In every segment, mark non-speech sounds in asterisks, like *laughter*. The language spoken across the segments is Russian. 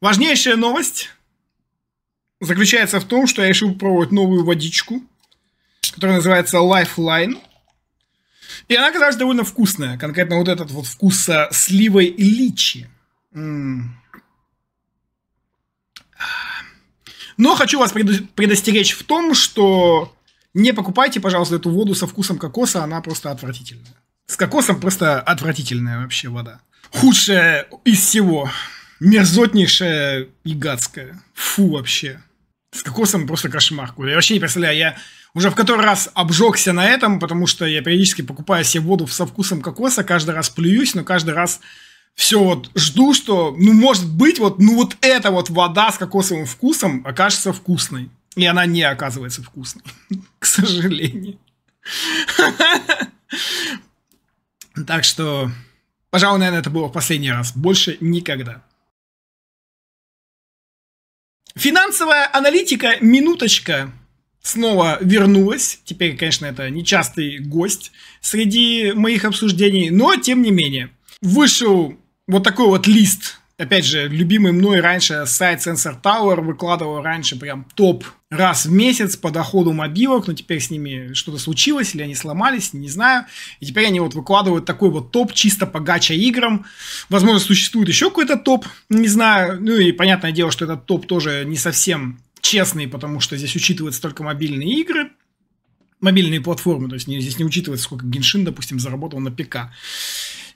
Важнейшая новость заключается в том, что я решил попробовать новую водичку, которая называется Lifeline. И она оказалась довольно вкусная. Конкретно вот этот вот вкус со сливой и личи. Но хочу вас предостеречь в том, что не покупайте, пожалуйста, эту воду со вкусом кокоса, она просто отвратительная. С кокосом просто отвратительная вообще вода. Худшая из всего мерзотнейшая и гадская. Фу вообще. С кокосом просто кошмар. Я вообще не представляю, я уже в который раз обжегся на этом, потому что я периодически покупаю себе воду со вкусом кокоса, каждый раз плююсь, но каждый раз все вот жду, что, ну, может быть, вот, ну, вот эта вот вода с кокосовым вкусом окажется вкусной. И она не оказывается вкусной, *laughs* к сожалению. *laughs* Так что, пожалуй, наверное, это было в последний раз. Больше никогда. Финансовая аналитика, минуточка, снова вернулась. Теперь, конечно, это нечастый гость среди моих обсуждений, но тем не менее. Вышел вот такой вот лист опять же, любимый мной раньше сайт Sensor Tower выкладывал раньше прям топ раз в месяц по доходу мобилок, но теперь с ними что-то случилось, или они сломались, не знаю. И теперь они вот выкладывают такой вот топ чисто по гача играм. Возможно, существует еще какой-то топ, не знаю. Ну и понятное дело, что этот топ тоже не совсем честный, потому что здесь учитываются только мобильные игры, мобильные платформы, то есть не, здесь не учитывается, сколько Геншин, допустим, заработал на ПК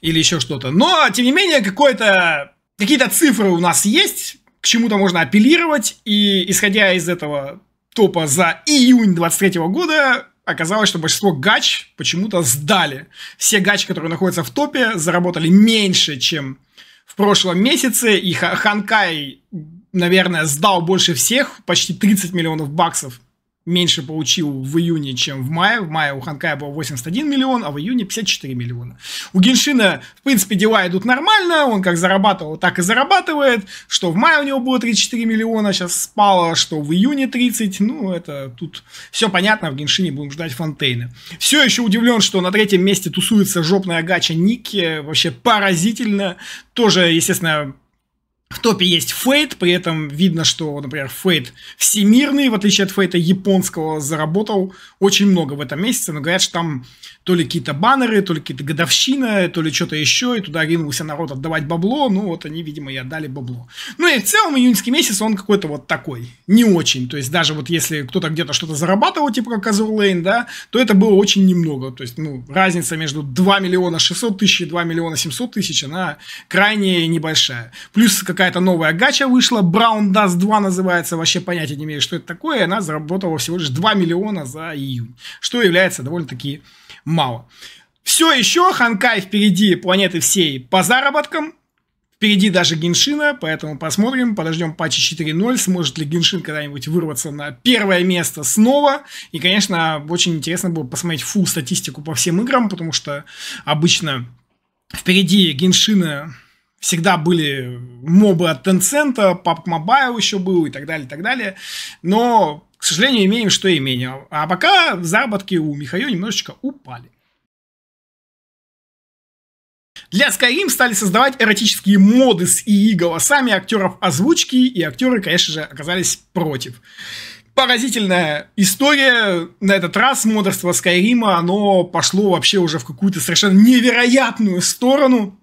или еще что-то. Но, тем не менее, какой-то какие-то цифры у нас есть, к чему-то можно апеллировать, и исходя из этого топа за июнь 23 года оказалось, что большинство гач почему-то сдали. Все гачи, которые находятся в топе, заработали меньше, чем в прошлом месяце, и Ханкай, наверное, сдал больше всех, почти 30 миллионов баксов меньше получил в июне, чем в мае. В мае у Ханкая было 81 миллион, а в июне 54 миллиона. У Геншина, в принципе, дела идут нормально, он как зарабатывал, так и зарабатывает, что в мае у него было 34 миллиона, сейчас спало, что в июне 30, ну, это тут все понятно, в Геншине будем ждать Фонтейна. Все еще удивлен, что на третьем месте тусуется жопная гача Ники, вообще поразительно, тоже, естественно, в топе есть Фейт, при этом видно, что, например, Фейт всемирный, в отличие от Фейта японского, заработал очень много в этом месяце, но говорят, что там то ли какие-то баннеры, то ли какие-то годовщина, то ли что-то еще, и туда ринулся народ отдавать бабло, ну вот они, видимо, и отдали бабло. Ну и в целом июньский месяц, он какой-то вот такой, не очень, то есть даже вот если кто-то где-то что-то зарабатывал, типа как Азурлейн, да, то это было очень немного, то есть, ну, разница между 2 миллиона 600 тысяч и 2 миллиона 700 тысяч, она крайне небольшая. Плюс какая-то новая гача вышла, Brown Dust 2 называется, вообще понятия не имею, что это такое, она заработала всего лишь 2 миллиона за июнь, что является довольно-таки мало. Все еще Ханкай впереди планеты всей по заработкам. Впереди даже Геншина, поэтому посмотрим, подождем патчи 4.0, сможет ли Геншин когда-нибудь вырваться на первое место снова. И, конечно, очень интересно было посмотреть фул статистику по всем играм, потому что обычно впереди Геншина всегда были мобы от Tencent, PUBG Mobile еще был и так далее, и так далее. Но к сожалению, имеем, что имеем. А пока заработки у Михаила немножечко упали. Для Skyrim стали создавать эротические моды с ИИ-голосами актеров озвучки, и актеры, конечно же, оказались против. Поразительная история. На этот раз модерство Скайрима, оно пошло вообще уже в какую-то совершенно невероятную сторону.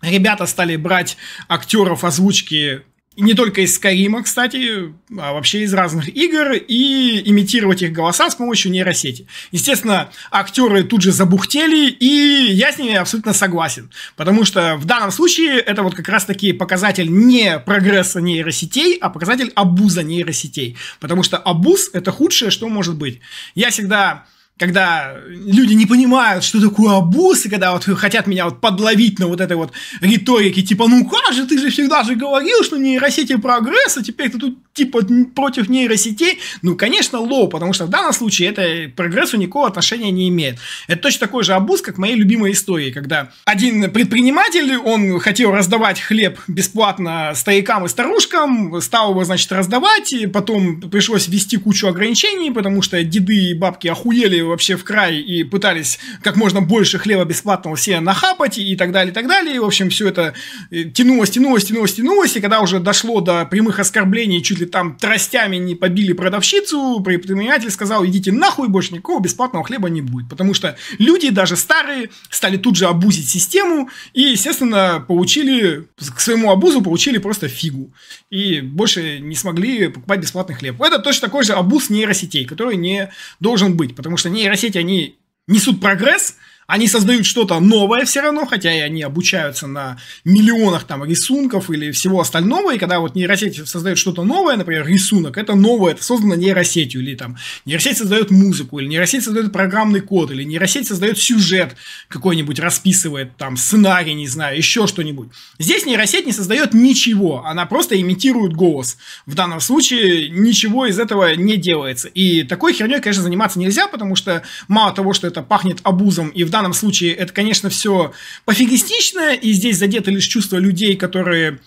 Ребята стали брать актеров озвучки и не только из Скайрима, кстати, а вообще из разных игр, и имитировать их голоса с помощью нейросети. Естественно, актеры тут же забухтели, и я с ними абсолютно согласен. Потому что в данном случае это вот как раз-таки показатель не прогресса нейросетей, а показатель абуза нейросетей. Потому что абуз – это худшее, что может быть. Я всегда когда люди не понимают, что такое обус, и когда вот хотят меня вот подловить на вот этой вот риторике, типа, ну как же, ты же всегда же говорил, что нейросети прогресс, а теперь ты тут типа против нейросетей, ну, конечно, лоу, потому что в данном случае это прогрессу никакого отношения не имеет. Это точно такой же обуз, как моей любимой истории, когда один предприниматель, он хотел раздавать хлеб бесплатно старикам и старушкам, стал его, значит, раздавать, и потом пришлось ввести кучу ограничений, потому что деды и бабки охуели вообще в край и пытались как можно больше хлеба бесплатного все нахапать и так далее, и так далее. И, в общем, все это э, тянулось, тянулось, тянулось, тянулось, и когда уже дошло до прямых оскорблений чуть ли там тростями не побили продавщицу, предприниматель сказал, идите нахуй, больше никакого бесплатного хлеба не будет. Потому что люди, даже старые, стали тут же обузить систему и, естественно, получили, к своему обузу получили просто фигу. И больше не смогли покупать бесплатный хлеб. Это точно такой же обуз нейросетей, который не должен быть, потому что нейросети, они несут прогресс – они создают что-то новое все равно, хотя и они обучаются на миллионах там рисунков или всего остального, и когда вот нейросеть создает что-то новое, например, рисунок, это новое, это создано нейросетью, или там нейросеть создает музыку, или нейросеть создает программный код, или нейросеть создает сюжет какой-нибудь, расписывает там сценарий, не знаю, еще что-нибудь. Здесь нейросеть не создает ничего, она просто имитирует голос. В данном случае ничего из этого не делается. И такой херней, конечно, заниматься нельзя, потому что мало того, что это пахнет абузом и в данном данном случае это, конечно, все пофигистично, и здесь задето лишь чувство людей, которые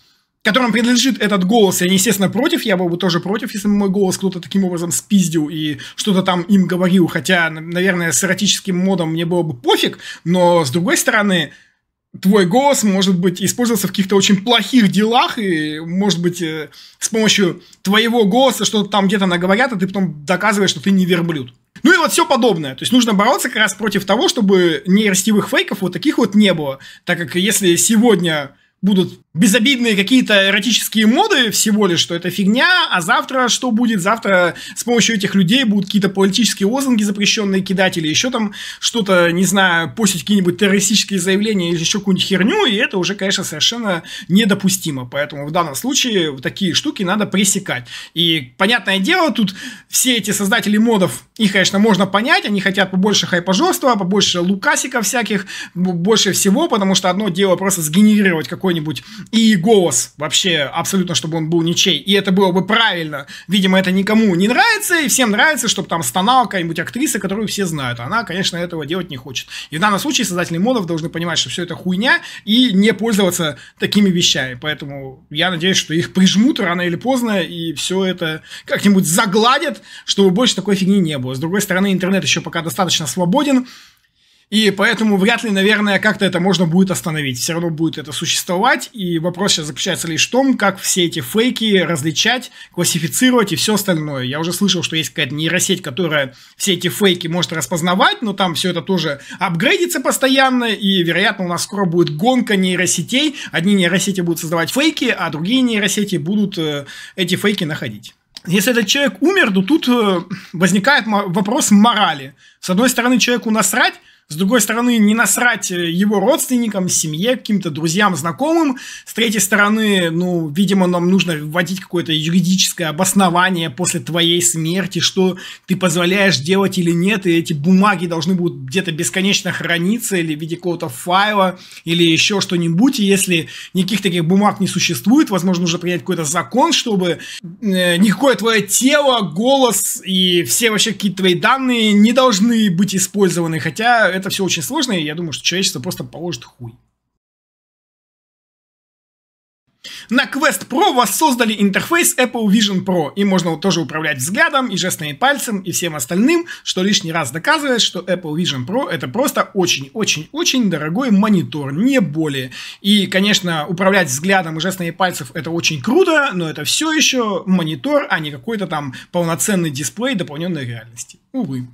которым принадлежит этот голос, и они, естественно, против, я был бы тоже против, если бы мой голос кто-то таким образом спиздил и что-то там им говорил, хотя, наверное, с эротическим модом мне было бы пофиг, но, с другой стороны, твой голос может быть использоваться в каких-то очень плохих делах, и, может быть, э, с помощью твоего голоса что-то там где-то наговорят, а ты потом доказываешь, что ты не верблюд. Ну и вот все подобное. То есть нужно бороться как раз против того, чтобы нерастевых фейков вот таких вот не было. Так как если сегодня будут безобидные какие-то эротические моды всего лишь, что это фигня, а завтра что будет? Завтра с помощью этих людей будут какие-то политические лозунги запрещенные кидать или еще там что-то, не знаю, постить какие-нибудь террористические заявления или еще какую-нибудь херню, и это уже, конечно, совершенно недопустимо. Поэтому в данном случае такие штуки надо пресекать. И, понятное дело, тут все эти создатели модов, их, конечно, можно понять, они хотят побольше хайпажорства, побольше лукасиков всяких, больше всего, потому что одно дело просто сгенерировать какой-нибудь и голос вообще абсолютно, чтобы он был ничей. И это было бы правильно. Видимо, это никому не нравится, и всем нравится, чтобы там стонала какая-нибудь актриса, которую все знают. Она, конечно, этого делать не хочет. И в данном случае создатели модов должны понимать, что все это хуйня, и не пользоваться такими вещами. Поэтому я надеюсь, что их прижмут рано или поздно, и все это как-нибудь загладят, чтобы больше такой фигни не было. С другой стороны, интернет еще пока достаточно свободен, и поэтому вряд ли, наверное, как-то это можно будет остановить. Все равно будет это существовать. И вопрос сейчас заключается лишь в том, как все эти фейки различать, классифицировать и все остальное. Я уже слышал, что есть какая-то нейросеть, которая все эти фейки может распознавать, но там все это тоже апгрейдится постоянно. И, вероятно, у нас скоро будет гонка нейросетей. Одни нейросети будут создавать фейки, а другие нейросети будут э, эти фейки находить. Если этот человек умер, то тут э, возникает вопрос морали. С одной стороны, человеку насрать, с другой стороны, не насрать э, его родственникам, семье, каким-то друзьям, знакомым. С третьей стороны, ну, видимо, нам нужно вводить какое-то юридическое обоснование после твоей смерти, что ты позволяешь делать или нет, и эти бумаги должны будут где-то бесконечно храниться или в виде какого-то файла или еще что-нибудь. И если никаких таких бумаг не существует, возможно, нужно принять какой-то закон, чтобы э, никакое твое тело, голос и все вообще какие-то твои данные не должны быть использованы. Хотя это все очень сложно, и я думаю, что человечество просто положит хуй. На Quest Pro воссоздали интерфейс Apple Vision Pro. и можно тоже управлять взглядом и жестами пальцем и всем остальным, что лишний раз доказывает, что Apple Vision Pro это просто очень-очень-очень дорогой монитор, не более. И, конечно, управлять взглядом и жестами пальцев это очень круто, но это все еще монитор, а не какой-то там полноценный дисплей дополненной реальности. Увы.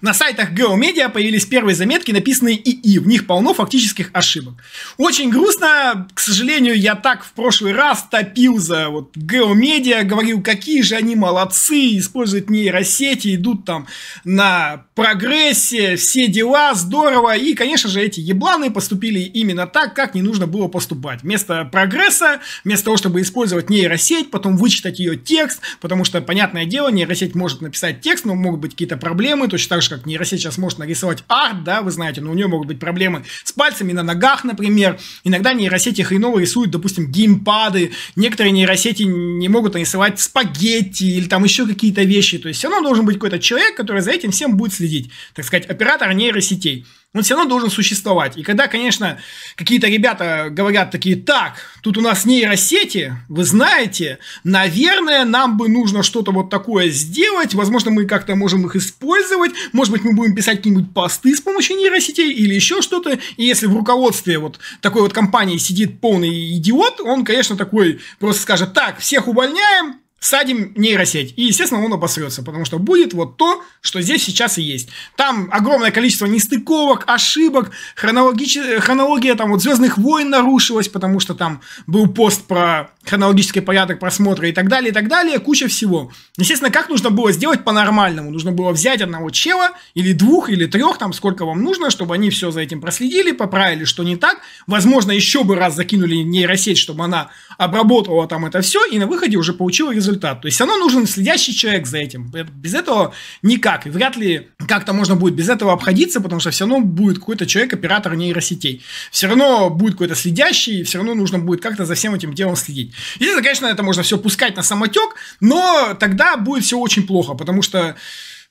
На сайтах GeoMedia появились первые заметки, написанные ИИ. В них полно фактических ошибок. Очень грустно. К сожалению, я так в прошлый раз топил за вот GeoMedia, говорил, какие же они молодцы, используют нейросети, идут там на прогрессе, все дела, здорово. И, конечно же, эти ебланы поступили именно так, как не нужно было поступать. Вместо прогресса, вместо того, чтобы использовать нейросеть, потом вычитать ее текст, потому что, понятное дело, нейросеть может написать текст, но могут быть какие-то проблемы, точно так же же, как нейросеть сейчас может нарисовать арт, да, вы знаете, но у нее могут быть проблемы с пальцами на ногах, например. Иногда нейросети хреново рисуют, допустим, геймпады. Некоторые нейросети не могут нарисовать спагетти или там еще какие-то вещи. То есть все равно должен быть какой-то человек, который за этим всем будет следить. Так сказать, оператор нейросетей. Он все равно должен существовать. И когда, конечно, какие-то ребята говорят такие, так, тут у нас нейросети, вы знаете, наверное, нам бы нужно что-то вот такое сделать, возможно, мы как-то можем их использовать, может быть, мы будем писать какие-нибудь посты с помощью нейросетей или еще что-то. И если в руководстве вот такой вот компании сидит полный идиот, он, конечно, такой просто скажет, так, всех увольняем, садим нейросеть. И, естественно, он обосрется, потому что будет вот то, что здесь сейчас и есть. Там огромное количество нестыковок, ошибок, хронологич... хронология там вот «Звездных войн» нарушилась, потому что там был пост про хронологический порядок просмотра и так далее, и так далее, куча всего. Естественно, как нужно было сделать по-нормальному? Нужно было взять одного чела или двух, или трех, там сколько вам нужно, чтобы они все за этим проследили, поправили, что не так. Возможно, еще бы раз закинули нейросеть, чтобы она обработала там это все и на выходе уже получила результат. То есть оно нужен следящий человек за этим. Э, без этого никак. И вряд ли как-то можно будет без этого обходиться, потому что все равно будет какой-то человек, оператор нейросетей. Все равно будет какой-то следящий, все равно нужно будет как-то за всем этим делом следить. Естественно, конечно, это можно все пускать на самотек, но тогда будет все очень плохо, потому что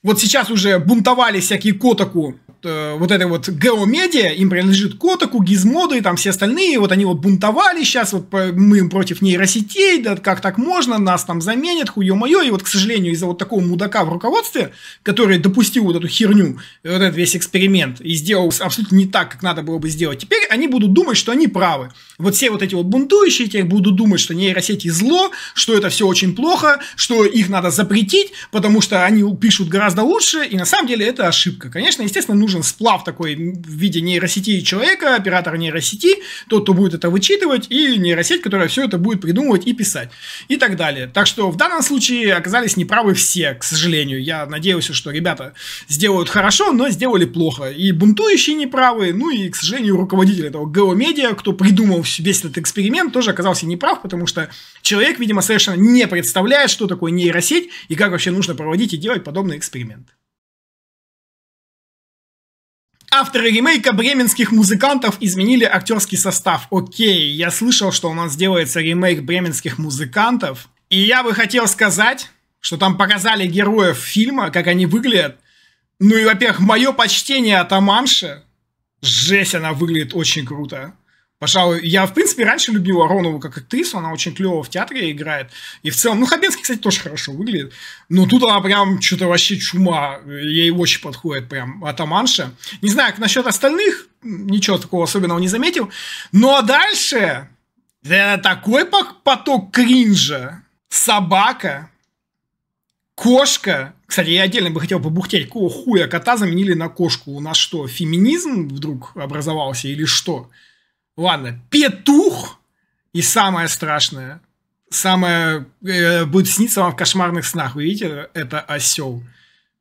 вот сейчас уже бунтовали всякие Котаку Э, вот этой вот геомедиа, им принадлежит Котаку, Гизмоду и там все остальные, вот они вот бунтовали сейчас, вот мы против нейросетей, да как так можно, нас там заменят, хуе моё и вот, к сожалению, из-за вот такого мудака в руководстве, который допустил вот эту херню, вот этот весь эксперимент и сделал абсолютно не так, как надо было бы сделать, теперь они будут думать, что они правы. Вот все вот эти вот бунтующие те будут думать, что нейросети зло, что это все очень плохо, что их надо запретить, потому что они пишут гораздо лучше, и на самом деле это ошибка. Конечно, естественно, нужно нужен сплав такой в виде нейросети и человека, оператор нейросети, тот, кто будет это вычитывать, и нейросеть, которая все это будет придумывать и писать, и так далее. Так что в данном случае оказались неправы все, к сожалению. Я надеялся, что ребята сделают хорошо, но сделали плохо. И бунтующие неправы, ну и, к сожалению, руководитель этого Геомедиа, кто придумал весь этот эксперимент, тоже оказался неправ, потому что человек, видимо, совершенно не представляет, что такое нейросеть и как вообще нужно проводить и делать подобный эксперимент. Авторы ремейка бременских музыкантов изменили актерский состав. Окей, я слышал, что у нас делается ремейк бременских музыкантов. И я бы хотел сказать, что там показали героев фильма, как они выглядят. Ну и, во-первых, мое почтение Атаманше. Жесть, она выглядит очень круто. Пожалуй, я, в принципе, раньше любил Аронову как актрису, она очень клево в театре играет. И в целом, ну, Хабенский, кстати, тоже хорошо выглядит. Но тут она прям что-то вообще чума, ей очень подходит прям атаманша. Не знаю, как насчет остальных, ничего такого особенного не заметил. Ну, а дальше, это такой поток кринжа. Собака, кошка. Кстати, я отдельно бы хотел побухтеть, какого хуя кота заменили на кошку. У нас что, феминизм вдруг образовался или что? Ладно, петух и самое страшное, самое э, будет сниться вам в кошмарных снах, вы видите, это осел.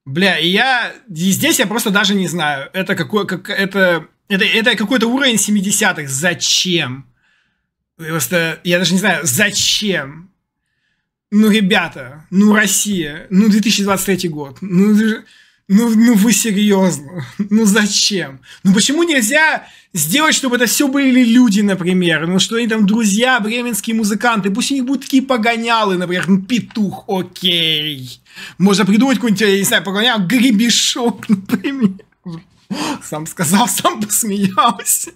Бля, и я и здесь я просто даже не знаю, это какой, как, это, это, это какой-то уровень 70-х. Зачем? Просто я даже не знаю, зачем? Ну, ребята, ну, Россия, ну, 2023 год, ну, ну, ну вы серьезно? Ну зачем? Ну почему нельзя сделать, чтобы это все были люди, например? Ну что они там, друзья, бременские музыканты? Пусть у них будут такие погонялы, например, ну петух, окей. Можно придумать какой-нибудь, я не знаю, погонял, гребешок, *laughs* например. Сам сказал, сам посмеялся.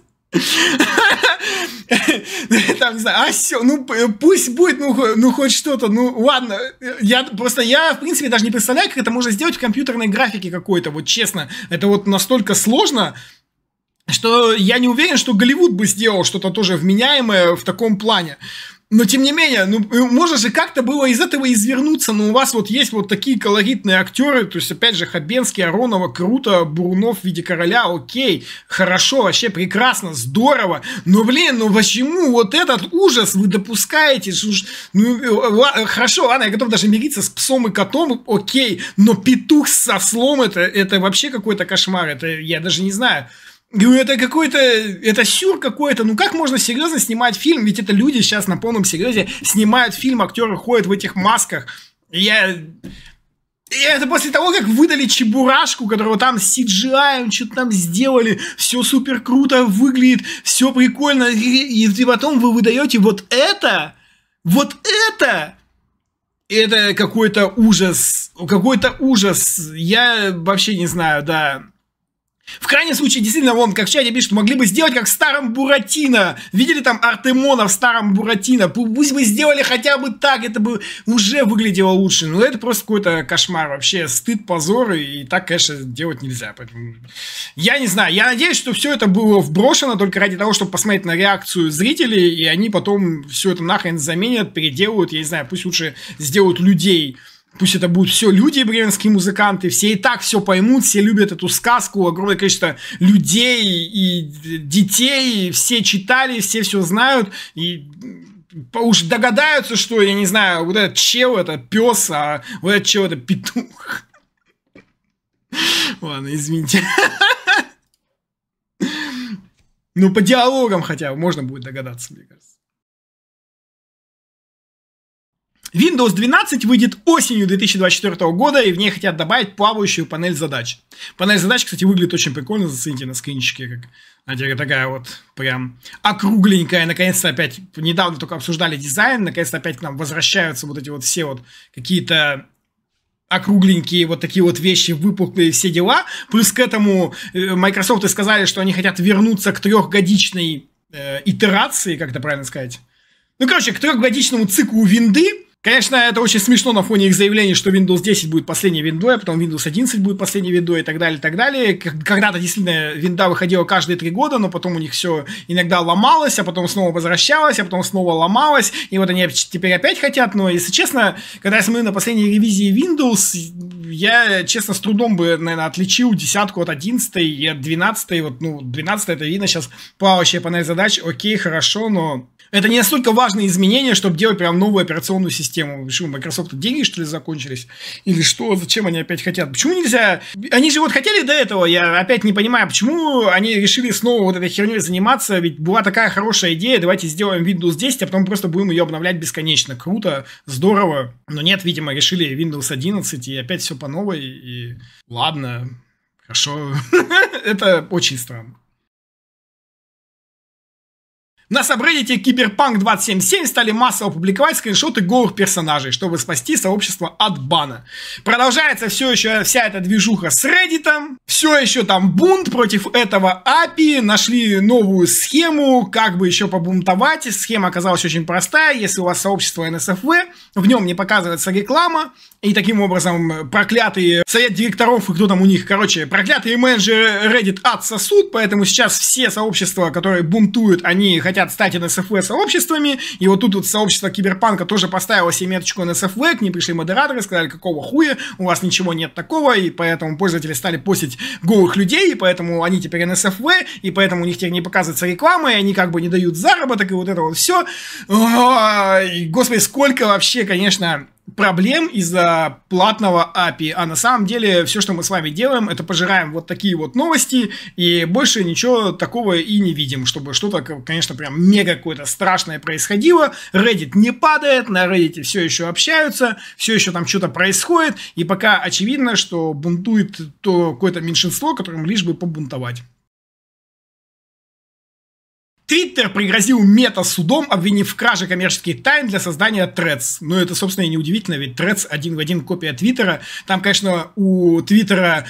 Там, не знаю, осел, «А, ну пусть будет, ну, ну хоть что-то, ну ладно. Я просто, я, в принципе, даже не представляю, как это можно сделать в компьютерной графике какой-то, вот честно. Это вот настолько сложно, что я не уверен, что Голливуд бы сделал что-то тоже вменяемое в таком плане. Но тем не менее, ну э, можно же как-то было из этого извернуться, но у вас вот есть вот такие колоритные актеры, то есть опять же Хабенский, Аронова, круто, Бурунов в виде короля, окей, хорошо, вообще прекрасно, здорово, но блин, ну почему вот этот ужас вы допускаете? Ну э, э, хорошо, ладно, я готов даже мириться с псом и котом, окей, но петух со слом это, это вообще какой-то кошмар, это я даже не знаю. Говорю, это какой-то, это сюр какой-то. Ну как можно серьезно снимать фильм? Ведь это люди сейчас на полном серьезе снимают фильм, актеры ходят в этих масках. Я... И это после того, как выдали Чебурашку, которого там CGI, что-то там сделали, все супер круто выглядит, все прикольно, и, и потом вы выдаете вот это, вот это, это какой-то ужас, какой-то ужас, я вообще не знаю, да. В крайнем случае, действительно, вон, как в чате пишут, могли бы сделать как в старом Буратино. Видели там Артемона в старом Буратино? Пусть бы сделали хотя бы так, это бы уже выглядело лучше. Но ну, это просто какой-то кошмар вообще, стыд, позор, и так, конечно, делать нельзя. Поэтому я не знаю, я надеюсь, что все это было вброшено только ради того, чтобы посмотреть на реакцию зрителей, и они потом все это нахрен заменят, переделают, я не знаю, пусть лучше сделают людей Пусть это будут все люди, бременские музыканты, все и так все поймут, все любят эту сказку, огромное количество людей и детей, все читали, все все знают, и уж догадаются, что, я не знаю, вот этот чел это пес, а вот этот чел это петух. *laughs* Ладно, извините. *laughs* Ну, по диалогам хотя бы можно будет догадаться, мне кажется. Windows 12 выйдет осенью 2024 года, и в ней хотят добавить плавающую панель задач. Панель задач, кстати, выглядит очень прикольно, зацените на скринчике, как знаете, такая вот прям округленькая. Наконец-то опять, недавно только обсуждали дизайн, наконец-то опять к нам возвращаются вот эти вот все вот какие-то округленькие вот такие вот вещи, выпуклые все дела. Плюс к этому э, Microsoft и сказали, что они хотят вернуться к трехгодичной э, итерации, как это правильно сказать. Ну, короче, к трехгодичному циклу винды, Конечно, это очень смешно на фоне их заявлений, что Windows 10 будет последней виндой, а потом Windows 11 будет последней виндой и так далее, и так далее. Когда-то действительно винда выходила каждые три года, но потом у них все иногда ломалось, а потом снова возвращалось, а потом снова ломалось. И вот они теперь опять хотят, но, если честно, когда я смотрю на последние ревизии Windows, я, честно, с трудом бы, наверное, отличил десятку от 11 и от 12. Вот, ну, 12 это видно сейчас плавающая панель задач. Окей, хорошо, но это не настолько важные изменения, чтобы делать прям новую операционную систему. Почему Microsoft деньги, что ли, закончились? Или что? Зачем они опять хотят? Почему нельзя? Они же вот хотели до этого, я опять не понимаю, почему они решили снова вот этой херней заниматься, ведь была такая хорошая идея, давайте сделаем Windows 10, а потом просто будем ее обновлять бесконечно. Круто, здорово. Но нет, видимо, решили Windows 11, и опять все по новой, и ладно, хорошо. *laughs* Это очень странно. На сабреддите Киберпанк 277 стали массово публиковать скриншоты голых персонажей, чтобы спасти сообщество от бана. Продолжается все еще вся эта движуха с Reddit. Все еще там бунт против этого API. Нашли новую схему, как бы еще побунтовать. Схема оказалась очень простая. Если у вас сообщество NSFW, в нем не показывается реклама. И таким образом э, проклятые совет директоров и кто там у них, короче, проклятые менеджеры Reddit отсосут. Поэтому сейчас все сообщества, которые бунтуют, они хотят хотят стать НСФВ-сообществами, и вот тут вот сообщество киберпанка тоже поставило себе меточку НСФВ, к ним пришли модераторы, сказали, какого хуя, у вас ничего нет такого, и поэтому пользователи стали постить голых людей, и поэтому они теперь НСФВ, и поэтому у них теперь не показывается реклама, и они как бы не дают заработок, и вот это вот все. Ой, господи, сколько вообще, конечно, проблем из-за платного API, а на самом деле все, что мы с вами делаем, это пожираем вот такие вот новости и больше ничего такого и не видим, чтобы что-то, конечно, прям мега какое-то страшное происходило, Reddit не падает, на Reddit все еще общаются, все еще там что-то происходит, и пока очевидно, что бунтует то какое-то меньшинство, которым лишь бы побунтовать. Твиттер пригрозил мета судом, обвинив в краже коммерческих тайн для создания Threads. Ну, это, собственно, и неудивительно, ведь Threads один в один копия Твиттера. Там, конечно, у Твиттера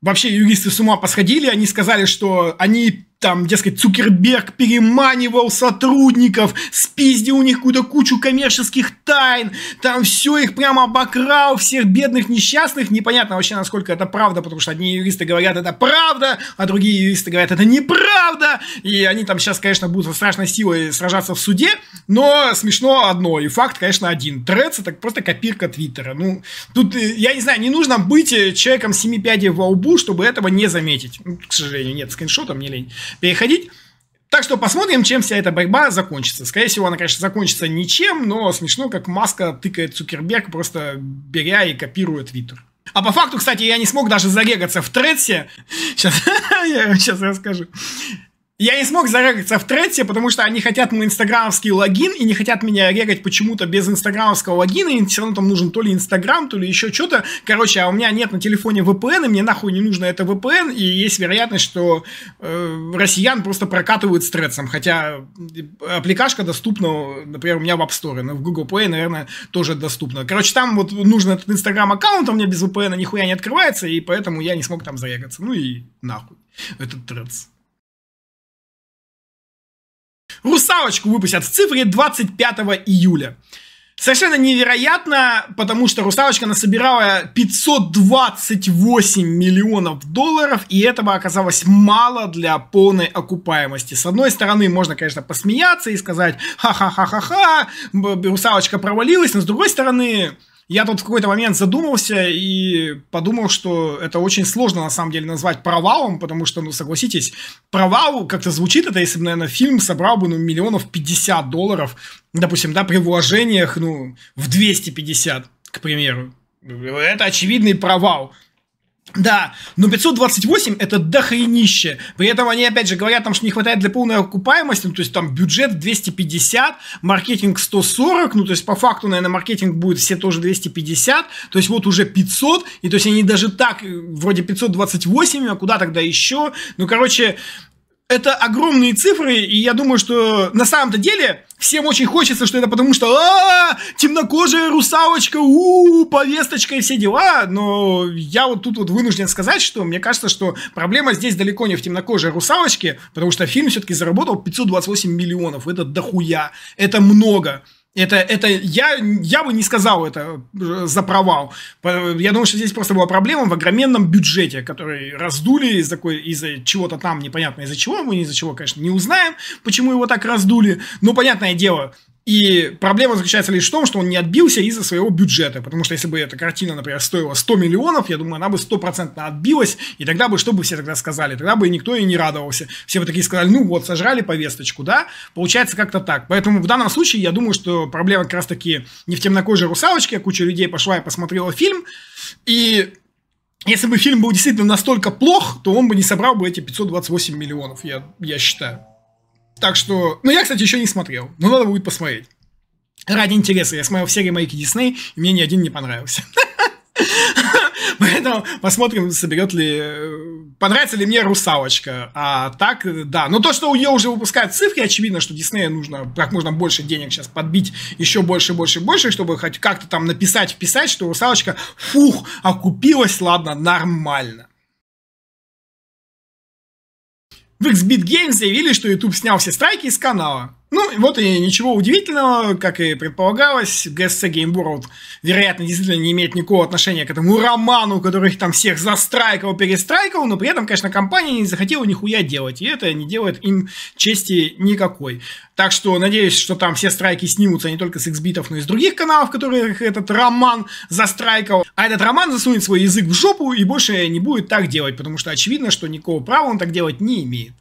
вообще юристы с ума посходили, они сказали, что они там, дескать, Цукерберг переманивал сотрудников, спиздил у них куда кучу коммерческих тайн, там все их прямо обокрал, всех бедных несчастных, непонятно вообще, насколько это правда, потому что одни юристы говорят, это правда, а другие юристы говорят, это неправда, и они там сейчас, конечно, будут со страшной силой сражаться в суде, но смешно одно, и факт, конечно, один, Трец это просто копирка Твиттера, ну, тут, э, я не знаю, не нужно быть э, человеком семи пядей во лбу, чтобы этого не заметить, ну, к сожалению, нет, скриншота мне лень, переходить. Так что посмотрим, чем вся эта борьба закончится. Скорее всего, она, конечно, закончится ничем, но смешно, как Маска тыкает Цукерберг, просто беря и копируя Твиттер. А по факту, кстати, я не смог даже зарегаться в Тредсе. Сейчас, *laughs* *laughs* я сейчас расскажу. Я не смог зарегаться в трете, потому что они хотят мой инстаграмовский логин и не хотят меня регать почему-то без инстаграмовского логина, и все равно там нужен то ли инстаграм, то ли еще что-то. Короче, а у меня нет на телефоне VPN, и мне нахуй не нужно это VPN, и есть вероятность, что э, россиян просто прокатывают с трецом, хотя э, аппликашка доступна, например, у меня в App Store, но в Google Play, наверное, тоже доступна. Короче, там вот нужен этот инстаграм-аккаунт, у меня без VPN нихуя не открывается, и поэтому я не смог там зарегаться. Ну и нахуй этот трец. Русалочку выпустят в цифре 25 июля. Совершенно невероятно, потому что «Русалочка» насобирала 528 миллионов долларов, и этого оказалось мало для полной окупаемости. С одной стороны, можно, конечно, посмеяться и сказать «ха-ха-ха-ха-ха, «Русалочка» провалилась», но с другой стороны, я тут в какой-то момент задумался и подумал, что это очень сложно на самом деле назвать провалом, потому что, ну согласитесь, провал как-то звучит это, если бы, наверное, фильм собрал бы, ну, миллионов 50 долларов, допустим, да, при вложениях, ну, в 250, к примеру. Это очевидный провал. Да, но 528 это дохренище. При этом они опять же говорят, там, что не хватает для полной окупаемости, ну, то есть там бюджет 250, маркетинг 140, ну то есть по факту, наверное, маркетинг будет все тоже 250, то есть вот уже 500, и то есть они даже так, э, вроде 528, а куда тогда еще? Ну короче, это огромные цифры, и я думаю, что на самом-то деле всем очень хочется, что это потому что а, -а, -а темнокожая русалочка, у, -у, у повесточка и все дела, но я вот тут вот вынужден сказать, что мне кажется, что проблема здесь далеко не в темнокожей русалочке, потому что фильм все-таки заработал 528 миллионов, это дохуя, это много. Это, это я, я бы не сказал это э, за провал. Я думаю, что здесь просто была проблема в огроменном бюджете, который раздули из-за, из-за чего-то там, непонятно из-за чего, мы из-за чего, конечно, не узнаем, почему его так раздули. Но, понятное дело, и проблема заключается лишь в том, что он не отбился из-за своего бюджета, потому что если бы эта картина, например, стоила 100 миллионов, я думаю, она бы стопроцентно отбилась, и тогда бы что бы все тогда сказали? Тогда бы никто и не радовался. Все бы такие сказали, ну вот, сожрали повесточку, да? Получается как-то так. Поэтому в данном случае я думаю, что проблема как раз-таки не в темнокожей русалочке, а куча людей пошла и посмотрела фильм, и если бы фильм был действительно настолько плох, то он бы не собрал бы эти 528 миллионов, я, я считаю. Так что, ну я, кстати, еще не смотрел, но надо будет посмотреть. Ради интереса, я смотрел все ремейки Дисней, и мне ни один не понравился. *laughs* Поэтому посмотрим, соберет ли... Э, понравится ли мне «Русалочка». А так, да. Но то, что у нее уже выпускают цифры, очевидно, что Диснею нужно как можно больше денег сейчас подбить, еще больше, больше, больше, чтобы хоть как-то там написать, вписать, что «Русалочка», фух, окупилась, ладно, нормально. В XBit Games заявили, что YouTube снял все страйки из канала. Ну, вот и ничего удивительного, как и предполагалось, GSC Game World, вероятно, действительно не имеет никакого отношения к этому роману, который их там всех застрайкал, перестрайкал, но при этом, конечно, компания не захотела нихуя делать, и это не делает им чести никакой. Так что надеюсь, что там все страйки снимутся не только с X-битов, но и с других каналов, которых этот роман застрайкал. А этот роман засунет свой язык в жопу и больше не будет так делать, потому что очевидно, что никакого права он так делать не имеет.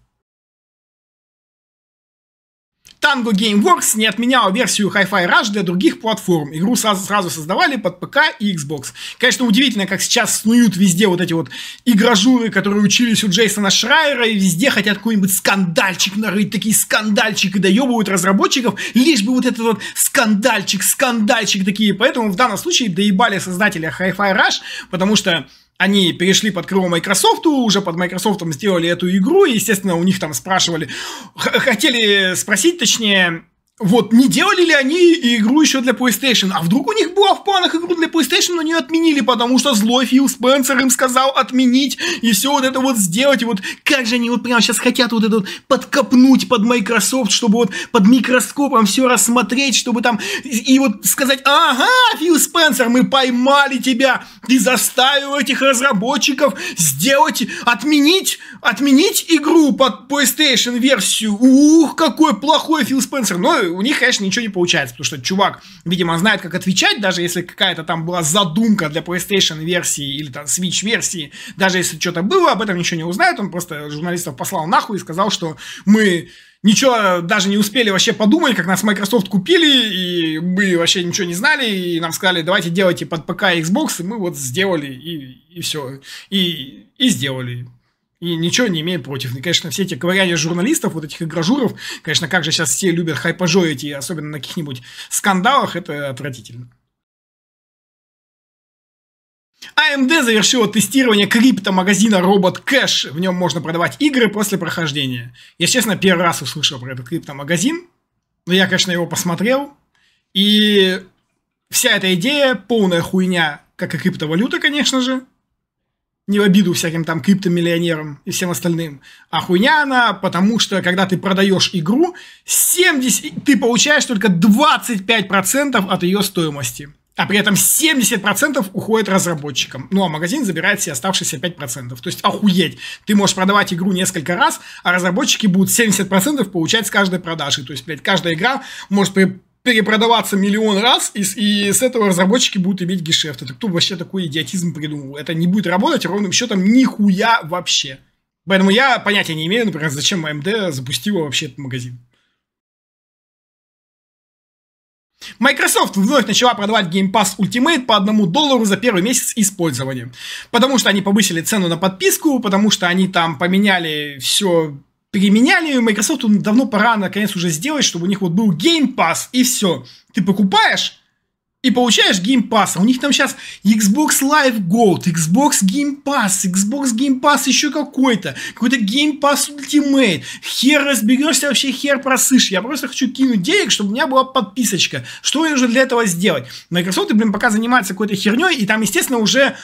Tango Gameworks не отменяла версию Hi-Fi Rush для других платформ. Игру сразу, сразу создавали под ПК и Xbox. Конечно, удивительно, как сейчас снуют везде вот эти вот игражуры, которые учились у Джейсона Шрайера, и везде хотят какой-нибудь скандальчик нарыть, такие скандальчики доебывают разработчиков, лишь бы вот этот вот скандальчик, скандальчик такие. Поэтому в данном случае доебали создателя Hi-Fi Rush, потому что они перешли под крыло Microsoft, уже под Microsoft сделали эту игру, и, естественно, у них там спрашивали, хотели спросить, точнее, вот, не делали ли они игру еще для PlayStation? А вдруг у них была в планах игру для PlayStation, но не отменили, потому что злой Фил Спенсер им сказал отменить и все вот это вот сделать. И вот как же они вот прямо сейчас хотят вот это вот подкопнуть под Microsoft, чтобы вот под микроскопом все рассмотреть, чтобы там и вот сказать, ага, Фил Спенсер, мы поймали тебя, ты заставил этих разработчиков сделать, отменить, отменить игру под PlayStation версию. Ух, какой плохой Фил Спенсер. Но у них, конечно, ничего не получается, потому что чувак, видимо, знает, как отвечать, даже если какая-то там была задумка для PlayStation версии или там Switch версии, даже если что-то было, об этом ничего не узнает, он просто журналистов послал нахуй и сказал, что мы ничего даже не успели вообще подумать, как нас Microsoft купили, и мы вообще ничего не знали, и нам сказали, давайте делайте под ПК и Xbox, и мы вот сделали, и, и все, и, и сделали. И ничего не имею против. И, конечно, все эти ковыряния журналистов, вот этих игражуров, конечно, как же сейчас все любят хайпажорить, и особенно на каких-нибудь скандалах, это отвратительно. AMD а завершила тестирование криптомагазина Robot Cash. В нем можно продавать игры после прохождения. Я, честно, первый раз услышал про этот криптомагазин. Но ну, я, конечно, его посмотрел. И вся эта идея полная хуйня, как и криптовалюта, конечно же не в обиду всяким там криптомиллионерам и всем остальным, а хуйня она, потому что когда ты продаешь игру, 70, ты получаешь только 25% от ее стоимости. А при этом 70% уходит разработчикам. Ну, а магазин забирает все оставшиеся 5%. То есть, охуеть. Ты можешь продавать игру несколько раз, а разработчики будут 70% получать с каждой продажи. То есть, блядь, каждая игра может при перепродаваться миллион раз, и, и с этого разработчики будут иметь гешефт. Это кто вообще такой идиотизм придумал? Это не будет работать ровным счетом нихуя вообще. Поэтому я понятия не имею, например, зачем AMD запустила вообще этот магазин. Microsoft вновь начала продавать Game Pass Ultimate по одному доллару за первый месяц использования. Потому что они повысили цену на подписку, потому что они там поменяли все переменяли, Microsoft давно пора наконец уже сделать, чтобы у них вот был Game Pass, и все. Ты покупаешь, и получаешь Game Pass. А у них там сейчас Xbox Live Gold, Xbox Game Pass, Xbox Game Pass еще какой-то, какой-то Game Pass Ultimate. Хер разберешься вообще, хер просышь. Я просто хочу кинуть денег, чтобы у меня была подписочка. Что я уже для этого сделать? Microsoft, блин, пока занимается какой-то херней, и там, естественно, уже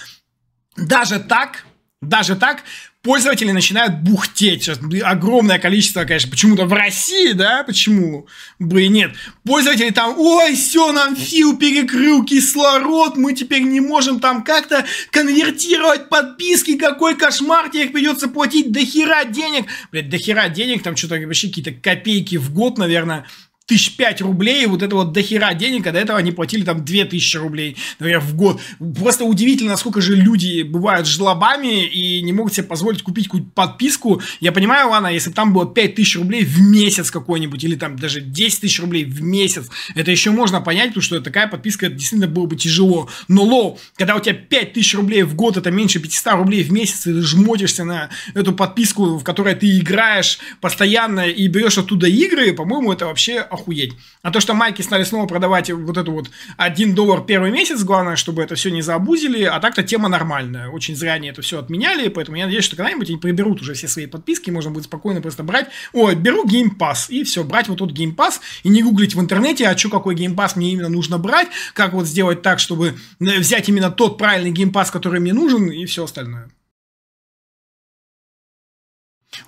даже так, даже так пользователи начинают бухтеть. Сейчас огромное количество, конечно, почему-то в России, да, почему бы и нет. Пользователи там, ой, все, нам Фил перекрыл кислород, мы теперь не можем там как-то конвертировать подписки, какой кошмар, тебе их придется платить до хера денег. Блядь, до хера денег, там что-то вообще какие-то копейки в год, наверное, тысяч пять рублей, вот это вот дохера денег, а до этого они платили там две тысячи рублей, например, в год. Просто удивительно, насколько же люди бывают жлобами и не могут себе позволить купить какую-то подписку. Я понимаю, ладно, если бы там было пять тысяч рублей в месяц какой-нибудь, или там даже 10 тысяч рублей в месяц, это еще можно понять, потому что такая подписка, это действительно было бы тяжело. Но лоу, когда у тебя пять тысяч рублей в год, это меньше 500 рублей в месяц, и ты жмотишься на эту подписку, в которой ты играешь постоянно и берешь оттуда игры, по-моему, это вообще охуеть. А то, что майки стали снова продавать вот эту вот 1 доллар первый месяц, главное, чтобы это все не заобузили, а так-то тема нормальная. Очень зря они это все отменяли, поэтому я надеюсь, что когда-нибудь они приберут уже все свои подписки, можно будет спокойно просто брать, ой, беру Game Pass, и все, брать вот тот Game Pass, и не гуглить в интернете, а что, какой Game Pass мне именно нужно брать, как вот сделать так, чтобы э, взять именно тот правильный Game Pass, который мне нужен, и все остальное.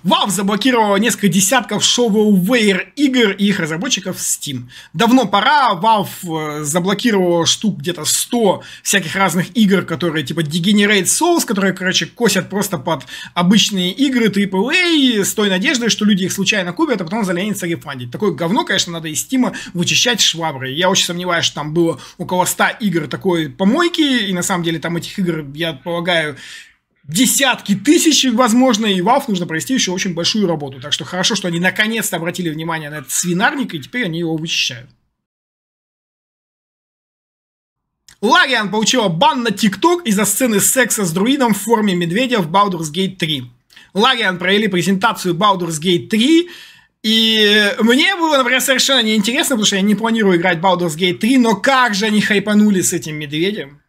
Valve заблокировала несколько десятков shovelware игр и их разработчиков в Steam. Давно пора, Valve э, заблокировала штук где-то 100 всяких разных игр, которые типа Degenerate Souls, которые, короче, косят просто под обычные игры AAA с той надеждой, что люди их случайно купят, а потом заленятся рефандить. Такое говно, конечно, надо из Steam вычищать швабры. Я очень сомневаюсь, что там было около 100 игр такой помойки, и на самом деле там этих игр, я полагаю, десятки тысяч, возможно, и Valve нужно провести еще очень большую работу. Так что хорошо, что они наконец-то обратили внимание на этот свинарник, и теперь они его вычищают. Лариан получила бан на ТикТок из-за сцены секса с друидом в форме медведя в Baldur's Gate 3. Лариан провели презентацию Baldur's Gate 3, и мне было, например, совершенно неинтересно, потому что я не планирую играть Baldur's Gate 3, но как же они хайпанули с этим медведем.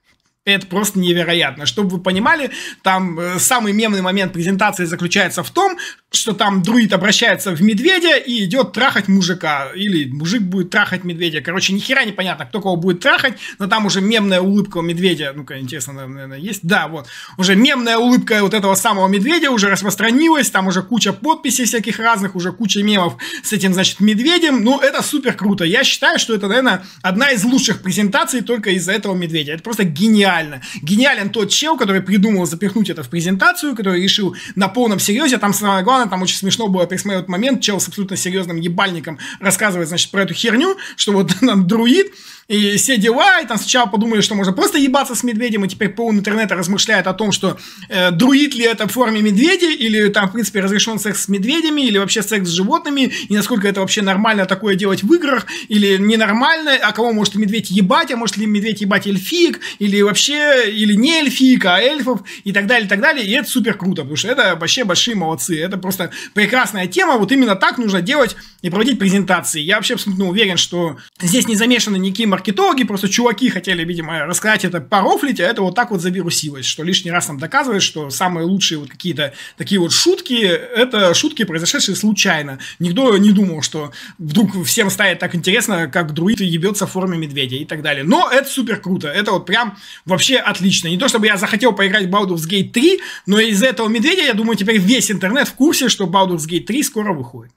Это просто невероятно. Чтобы вы понимали, там э, самый мемный момент презентации заключается в том, что там друид обращается в медведя и идет трахать мужика. Или мужик будет трахать медведя. Короче, нихера непонятно, кто кого будет трахать, но там уже мемная улыбка у медведя. Ну-ка, интересно, наверное, есть? Да, вот. Уже мемная улыбка вот этого самого медведя уже распространилась, там уже куча подписей всяких разных, уже куча мемов с этим, значит, медведем. Ну, это супер круто. Я считаю, что это, наверное, одна из лучших презентаций только из-за этого медведя. Это просто гениально гениально. Гениален тот чел, который придумал запихнуть это в презентацию, который решил на полном серьезе, там самое главное, там очень смешно было присмотреть момент, чел с абсолютно серьезным ебальником рассказывает, значит, про эту херню, что вот *laughs* нам друид, и все дела, и там сначала подумали, что можно просто ебаться с медведем, и теперь пол интернета размышляет о том, что э, друид ли это в форме медведя, или там, в принципе, разрешен секс с медведями, или вообще секс с животными, и насколько это вообще нормально такое делать в играх, или ненормально, а кого может медведь ебать, а может ли медведь ебать эльфик, или вообще, или не эльфиек, а эльфов, и так далее, и так далее, и это супер круто, потому что это вообще большие молодцы, это просто прекрасная тема, вот именно так нужно делать и проводить презентации. Я вообще абсолютно уверен, что здесь не замешаны никакие маркетологи, просто чуваки хотели, видимо, рассказать это порофлить, а это вот так вот завирусилось, что лишний раз нам доказывает, что самые лучшие вот какие-то такие вот шутки, это шутки, произошедшие случайно. Никто не думал, что вдруг всем станет так интересно, как друид ебется в форме медведя и так далее. Но это супер круто, это вот прям вообще отлично. Не то, чтобы я захотел поиграть в Baldur's Gate 3, но из-за этого медведя, я думаю, теперь весь интернет в курсе, что Baldur's Gate 3 скоро выходит.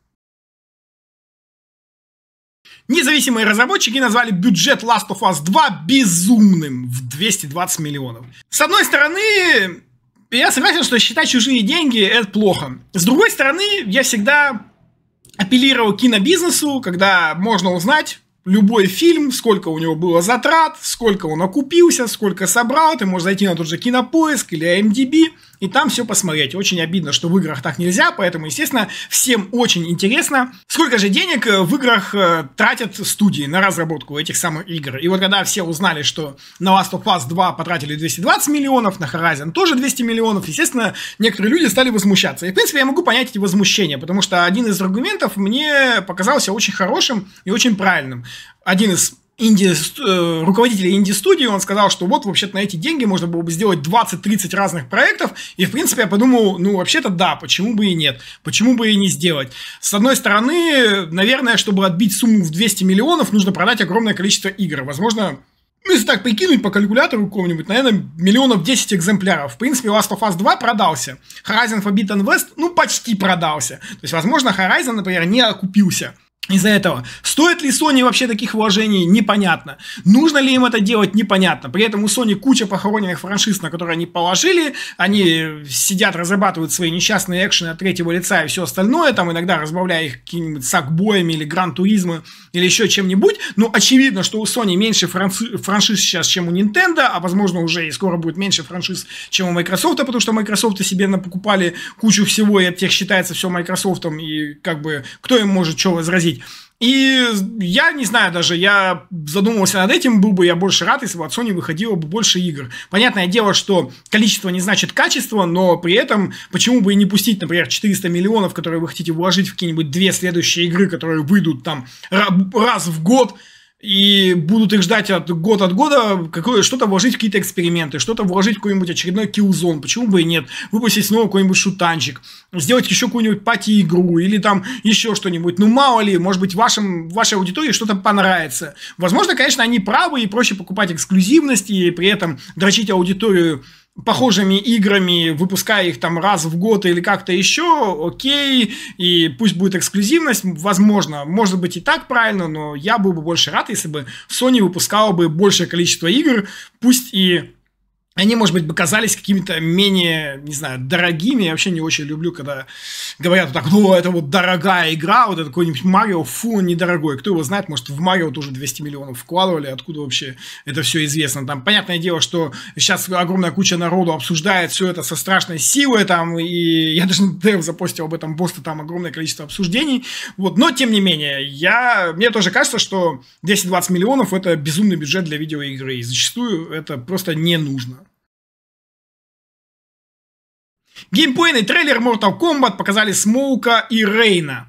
Независимые разработчики назвали бюджет Last of Us 2 безумным в 220 миллионов. С одной стороны, я согласен, что считать чужие деньги – это плохо. С другой стороны, я всегда апеллировал кинобизнесу, когда можно узнать, любой фильм, сколько у него было затрат, сколько он окупился, сколько собрал, ты можешь зайти на тот же Кинопоиск или IMDb и там все посмотреть. Очень обидно, что в играх так нельзя, поэтому, естественно, всем очень интересно, сколько же денег э, в играх э, тратят студии на разработку этих самых игр. И вот когда все узнали, что на Last of Us 2 потратили 220 миллионов, на Horizon тоже 200 миллионов, естественно, некоторые люди стали возмущаться. И, в принципе, я могу понять эти возмущения, потому что один из аргументов мне показался очень хорошим и очень правильным. Один из инди, э, руководителя инди-студии, он сказал, что вот вообще на эти деньги можно было бы сделать 20-30 разных проектов, и в принципе я подумал, ну вообще-то да, почему бы и нет, почему бы и не сделать. С одной стороны, наверное, чтобы отбить сумму в 200 миллионов, нужно продать огромное количество игр, возможно, ну, если так прикинуть по калькулятору какому-нибудь, наверное, миллионов 10 экземпляров. В принципе, Last of Us 2 продался. Horizon Forbidden West, ну, почти продался. То есть, возможно, Horizon, например, не окупился из-за этого. Стоит ли Sony вообще таких вложений? Непонятно. Нужно ли им это делать? Непонятно. При этом у Sony куча похороненных франшиз, на которые они положили. Они сидят, разрабатывают свои несчастные экшены от третьего лица и все остальное, там иногда разбавляя их какими-нибудь сакбоями или гран-туризмом или еще чем-нибудь. Но очевидно, что у Sony меньше франши- франшиз сейчас, чем у Nintendo, а возможно уже и скоро будет меньше франшиз, чем у Microsoft, потому что Microsoft себе покупали кучу всего, и от тех считается все Microsoft, и как бы кто им может что возразить? купить. И я не знаю даже, я задумывался над этим, был бы я больше рад, если бы от Sony выходило бы больше игр. Понятное дело, что количество не значит качество, но при этом почему бы и не пустить, например, 400 миллионов, которые вы хотите вложить в какие-нибудь две следующие игры, которые выйдут там раз в год, и будут их ждать от год от года какое, что-то вложить в какие-то эксперименты, что-то вложить в какой-нибудь очередной киллзон, почему бы и нет, выпустить снова какой-нибудь шутанчик, сделать еще какую-нибудь пати-игру или там еще что-нибудь, ну мало ли, может быть вашим, вашей аудитории что-то понравится. Возможно, конечно, они правы и проще покупать эксклюзивность и при этом дрочить аудиторию похожими играми, выпуская их там раз в год или как-то еще, окей, и пусть будет эксклюзивность, возможно, может быть и так правильно, но я был бы больше рад, если бы Sony выпускала бы большее количество игр, пусть и они, может быть, бы казались какими-то менее, не знаю, дорогими. Я вообще не очень люблю, когда говорят так, ну, это вот дорогая игра, вот это какой-нибудь Марио, фу, недорогой. Кто его знает, может, в Марио тоже 200 миллионов вкладывали, откуда вообще это все известно. Там, понятное дело, что сейчас огромная куча народу обсуждает все это со страшной силой, там, и *laughs* я даже на ДР запостил об этом просто там огромное количество обсуждений. Вот, но, тем не менее, я, мне тоже кажется, что 10-20 миллионов это безумный бюджет для видеоигры, и зачастую это просто не нужно. Геймплейный трейлер Mortal Kombat показали Смоука и Рейна.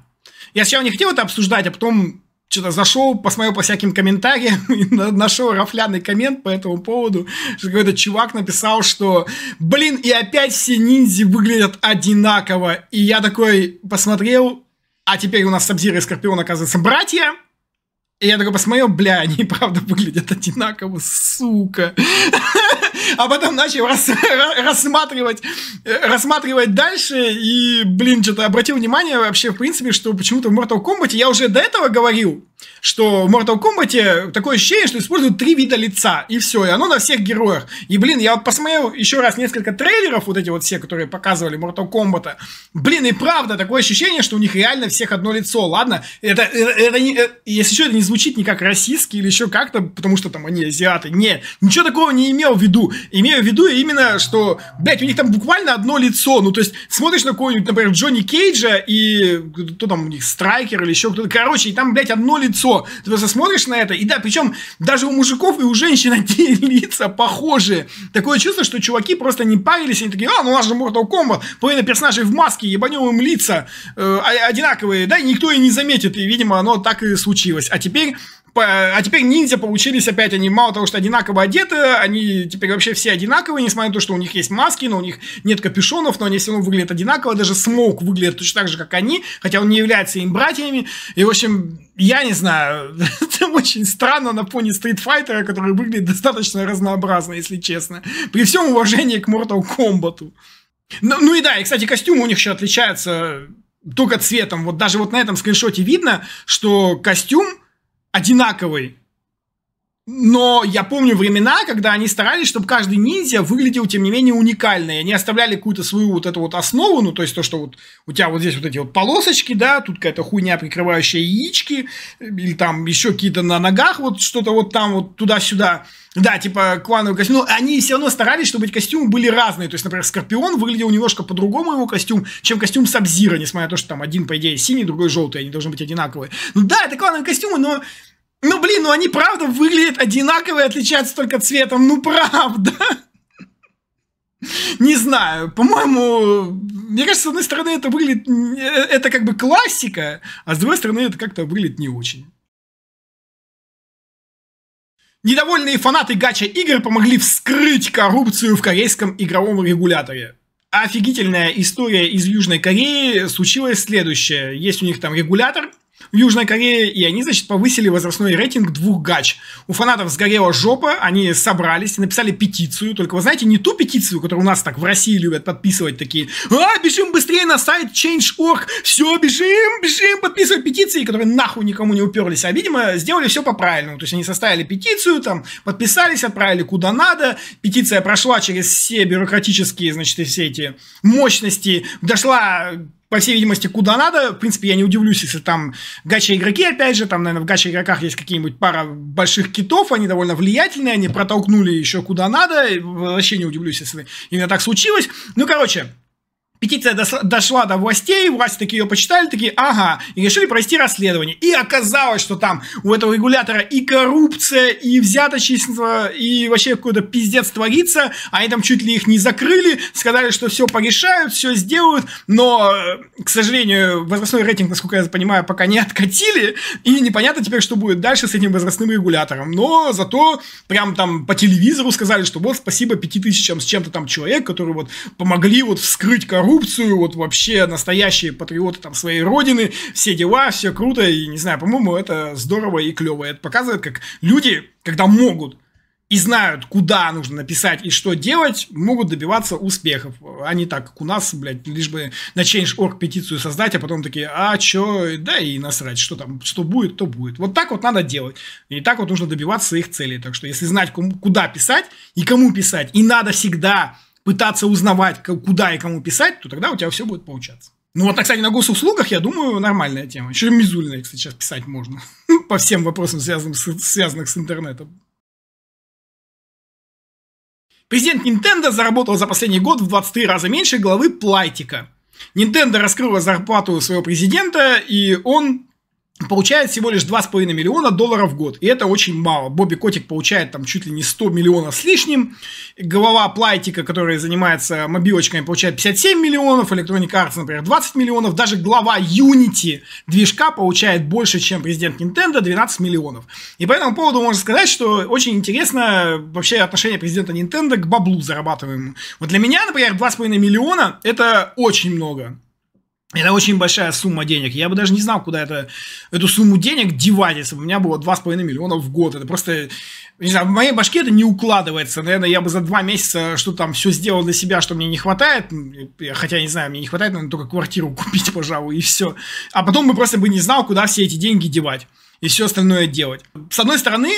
Я сначала не хотел это обсуждать, а потом что-то зашел, посмотрел по всяким комментариям *laughs* и нашел рафляный коммент по этому поводу, что какой-то чувак написал, что «Блин, и опять все ниндзя выглядят одинаково». И я такой посмотрел, а теперь у нас Сабзир и Скорпион, оказываются братья. И я такой посмотрел, бля, они *laughs* правда выглядят одинаково, сука. *laughs* *laughs* а потом начал рас, рассматривать, э, рассматривать дальше, и, блин, что-то обратил внимание вообще, в принципе, что почему-то в Mortal Kombat, я уже до этого говорил, что в Mortal Kombat такое ощущение, что используют три вида лица, и все, и оно на всех героях. И, блин, я вот посмотрел еще раз несколько трейлеров, вот эти вот все, которые показывали Mortal Kombat. Блин, и правда, такое ощущение, что у них реально всех одно лицо, ладно? Это, это, это не, э, если что, это не звучит никак расистски или еще как-то, потому что там они азиаты. Нет, ничего такого не имел в виду виду. Имею в виду именно, что, блядь, у них там буквально одно лицо. Ну, то есть, смотришь на какого-нибудь, например, Джонни Кейджа и кто там у них, Страйкер или еще кто-то. Короче, и там, блядь, одно лицо. Ты просто смотришь на это, и да, причем даже у мужиков и у женщин эти *laughs* лица похожие. Такое чувство, что чуваки просто не парились, они такие, а, ну у нас же Mortal Kombat, половина персонажей в маске, ебанем им лица э, а, одинаковые, да, и никто и не заметит, и, видимо, оно так и случилось. А теперь а теперь ниндзя получились опять, они мало того, что одинаково одеты, они теперь вообще все одинаковые, несмотря на то, что у них есть маски, но у них нет капюшонов, но они все равно выглядят одинаково, даже Смоук выглядит точно так же, как они, хотя он не является им братьями, и, в общем, я не знаю, это *laughs* очень странно на фоне Street Fighter, который выглядит достаточно разнообразно, если честно, при всем уважении к Mortal Kombat. Ну, ну и да, и, кстати, костюмы у них еще отличаются только цветом. Вот даже вот на этом скриншоте видно, что костюм одинаковый. Но я помню времена, когда они старались, чтобы каждый ниндзя выглядел, тем не менее, уникально. И они оставляли какую-то свою вот эту вот основу, ну, то есть то, что вот у тебя вот здесь вот эти вот полосочки, да, тут какая-то хуйня, прикрывающая яички, или там еще какие-то на ногах вот что-то вот там вот туда-сюда. Да, типа клановый костюм. Но они все равно старались, чтобы эти костюмы были разные. То есть, например, Скорпион выглядел немножко по-другому его костюм, чем костюм Сабзира, несмотря на то, что там один, по идее, синий, другой желтый, они должны быть одинаковые. Ну да, это клановые костюмы, но ну блин, ну они правда выглядят одинаково и отличаются только цветом. Ну правда. Не знаю, по-моему, мне кажется, с одной стороны это выглядит, это как бы классика, а с другой стороны это как-то выглядит не очень. Недовольные фанаты гача игр помогли вскрыть коррупцию в корейском игровом регуляторе. Офигительная история из Южной Кореи. случилась следующее. Есть у них там регулятор, в Южной Корее, и они, значит, повысили возрастной рейтинг двух гач. У фанатов сгорела жопа, они собрались, и написали петицию, только, вы знаете, не ту петицию, которую у нас так в России любят подписывать такие, а, бежим быстрее на сайт Change.org, все, бежим, бежим, подписывать петиции, которые нахуй никому не уперлись, а, видимо, сделали все по-правильному, то есть они составили петицию, там, подписались, отправили куда надо, петиция прошла через все бюрократические, значит, все эти мощности, дошла по всей видимости, куда надо. В принципе, я не удивлюсь, если там гача-игроки, опять же, там, наверное, в гача-игроках есть какие-нибудь пара больших китов, они довольно влиятельные, они протолкнули еще куда надо. Вообще не удивлюсь, если именно так случилось. Ну, короче, петиция дошла до властей, власти такие ее почитали, такие, ага, и решили провести расследование. И оказалось, что там у этого регулятора и коррупция, и взяточничество, и вообще какой-то пиздец творится, А они там чуть ли их не закрыли, сказали, что все порешают, все сделают, но, э, к сожалению, возрастной рейтинг, насколько я понимаю, пока не откатили, и непонятно теперь, что будет дальше с этим возрастным регулятором. Но зато прям там по телевизору сказали, что вот спасибо 5000 с чем-то там человек, которые вот помогли вот вскрыть коррупцию, коррупцию, вот вообще настоящие патриоты там своей родины, все дела, все круто, и не знаю, по-моему, это здорово и клево. Это показывает, как люди, когда могут, и знают, куда нужно написать и что делать, могут добиваться успехов. А не так, как у нас, блядь, лишь бы на Change.org петицию создать, а потом такие, а чё, да и насрать, что там, что будет, то будет. Вот так вот надо делать. И так вот нужно добиваться их целей. Так что если знать, куда писать и кому писать, и надо всегда пытаться узнавать, куда и кому писать, то тогда у тебя все будет получаться. Ну вот, кстати, на госуслугах, я думаю, нормальная тема. Еще и Мизулина, кстати, сейчас писать можно *laughs* по всем вопросам, связанным с, связанных с интернетом. Президент Nintendo заработал за последний год в 23 раза меньше главы Плайтика. Nintendo раскрыла зарплату своего президента, и он получает всего лишь 2,5 миллиона долларов в год. И это очень мало. Бобби Котик получает там чуть ли не 100 миллионов с лишним. Голова Плайтика, которая занимается мобилочками, получает 57 миллионов. Electronic Arts, например, 20 миллионов. Даже глава Unity движка получает больше, чем президент Nintendo, 12 миллионов. И по этому поводу можно сказать, что очень интересно вообще отношение президента Nintendo к баблу зарабатываемому. Вот для меня, например, 2,5 миллиона это очень много. Это очень большая сумма денег. Я бы даже не знал, куда это, эту сумму денег девать, если бы у меня было 2,5 миллиона в год. Это просто, не знаю, в моей башке это не укладывается. Наверное, я бы за два месяца, что там, все сделал для себя, что мне не хватает. Хотя, не знаю, мне не хватает, наверное, только квартиру *laughs* купить, пожалуй, и все. А потом бы просто бы не знал, куда все эти деньги девать и все остальное делать. С одной стороны,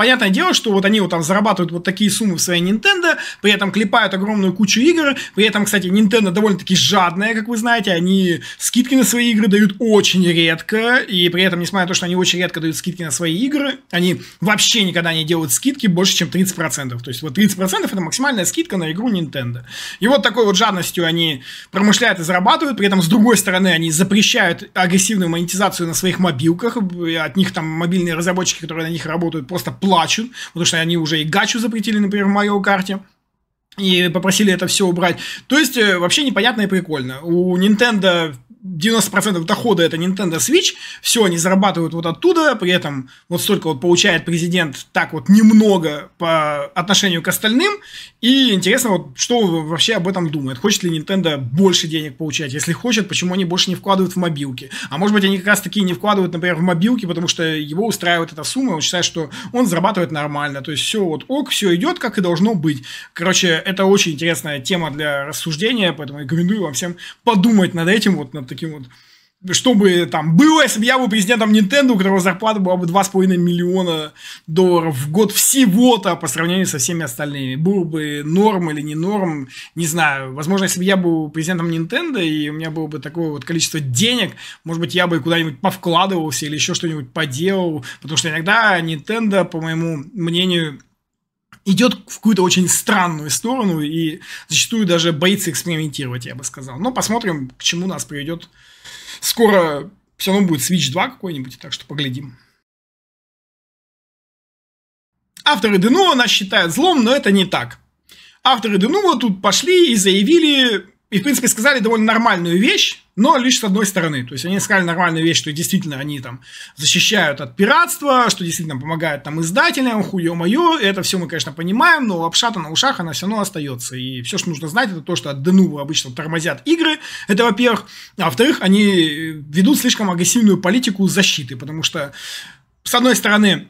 Понятное дело, что вот они вот там зарабатывают вот такие суммы в своей Nintendo, при этом клепают огромную кучу игр, при этом, кстати, Nintendo довольно-таки жадная, как вы знаете, они скидки на свои игры дают очень редко, и при этом, несмотря на то, что они очень редко дают скидки на свои игры, они вообще никогда не делают скидки больше, чем 30%. То есть вот 30% это максимальная скидка на игру Nintendo. И вот такой вот жадностью они промышляют и зарабатывают, при этом, с другой стороны, они запрещают агрессивную монетизацию на своих мобилках, от них там мобильные разработчики, которые на них работают, просто плачут, потому что они уже и гачу запретили, например, в Марио Карте и попросили это все убрать. То есть, э, вообще непонятно и прикольно. У Nintendo 90% дохода это Nintendo Switch, все, они зарабатывают вот оттуда, при этом вот столько вот получает президент так вот немного по отношению к остальным, и интересно вот, что вообще об этом думает, хочет ли Nintendo больше денег получать, если хочет, почему они больше не вкладывают в мобилки, а может быть они как раз таки не вкладывают, например, в мобилки, потому что его устраивает эта сумма, он считает, что он зарабатывает нормально, то есть все вот ок, все идет, как и должно быть. Короче, это очень интересная тема для рассуждения, поэтому рекомендую вам всем подумать над этим, вот над таким вот что бы там было, если бы я был президентом Nintendo, у которого зарплата была бы 2,5 миллиона долларов в год всего-то по сравнению со всеми остальными. Был бы норм или не норм, не знаю. Возможно, если бы я был президентом Nintendo, и у меня было бы такое вот количество денег, может быть, я бы куда-нибудь повкладывался или еще что-нибудь поделал, потому что иногда Nintendo, по моему мнению, идет в какую-то очень странную сторону и зачастую даже боится экспериментировать, я бы сказал. Но посмотрим, к чему нас приведет. Скоро все равно будет Switch 2 какой-нибудь, так что поглядим. Авторы Денуа нас считают злом, но это не так. Авторы Денуа тут пошли и заявили и, в принципе, сказали довольно нормальную вещь, но лишь с одной стороны. То есть они сказали нормальную вещь, что действительно они там защищают от пиратства, что действительно помогают там издателям, хуе моё это все мы, конечно, понимаем, но лапша на ушах, она все равно остается. И все, что нужно знать, это то, что от Денуба обычно тормозят игры, это во-первых. А во-вторых, они ведут слишком агрессивную политику защиты, потому что, с одной стороны,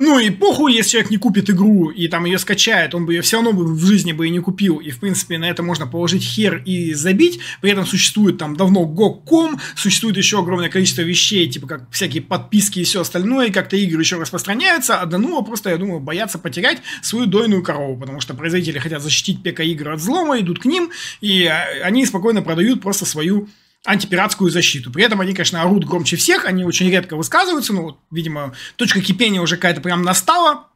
ну и похуй, если человек не купит игру и там ее скачает, он бы ее все равно бы в жизни бы и не купил. И в принципе на это можно положить хер и забить. При этом существует там давно GOG.com, существует еще огромное количество вещей, типа как всякие подписки и все остальное, и как-то игры еще распространяются. А Дануа просто, я думаю, боятся потерять свою дойную корову, потому что производители хотят защитить пека игры от взлома, идут к ним, и а, они спокойно продают просто свою антипиратскую защиту. При этом они, конечно, орут громче всех, они очень редко высказываются, но, видимо, точка кипения уже какая-то прям настала,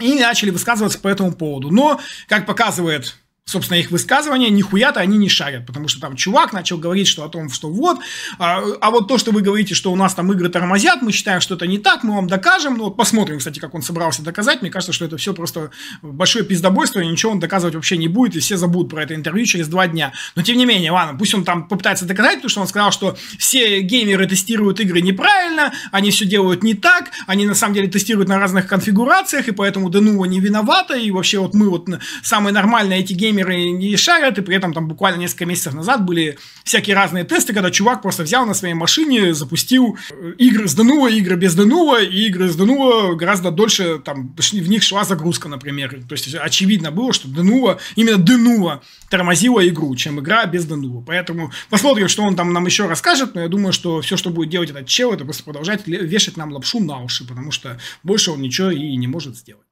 и начали высказываться по этому поводу. Но, как показывает собственно, их высказывания, нихуя-то они не шарят, потому что там чувак начал говорить, что о том, что вот, а, а вот то, что вы говорите, что у нас там игры тормозят, мы считаем, что это не так, мы вам докажем, ну вот посмотрим, кстати, как он собрался доказать, мне кажется, что это все просто большое пиздобойство, и ничего он доказывать вообще не будет, и все забудут про это интервью через два дня, но тем не менее, ладно, пусть он там попытается доказать, потому что он сказал, что все геймеры тестируют игры неправильно, они все делают не так, они на самом деле тестируют на разных конфигурациях, и поэтому Денува не ну, виновата, и вообще вот мы вот самые нормальные эти геймеры геймеры не шарят, и при этом там буквально несколько месяцев назад были всякие разные тесты, когда чувак просто взял на своей машине, запустил э, игры с Дануа, игры без Дануа, и игры с Дануа гораздо дольше, там, в них шла загрузка, например. То есть очевидно было, что Дануа, именно Дануа тормозила игру, чем игра без Дануа. Поэтому посмотрим, что он там нам еще расскажет, но я думаю, что все, что будет делать этот чел, это просто продолжать вешать нам лапшу на уши, потому что больше он ничего и не может сделать.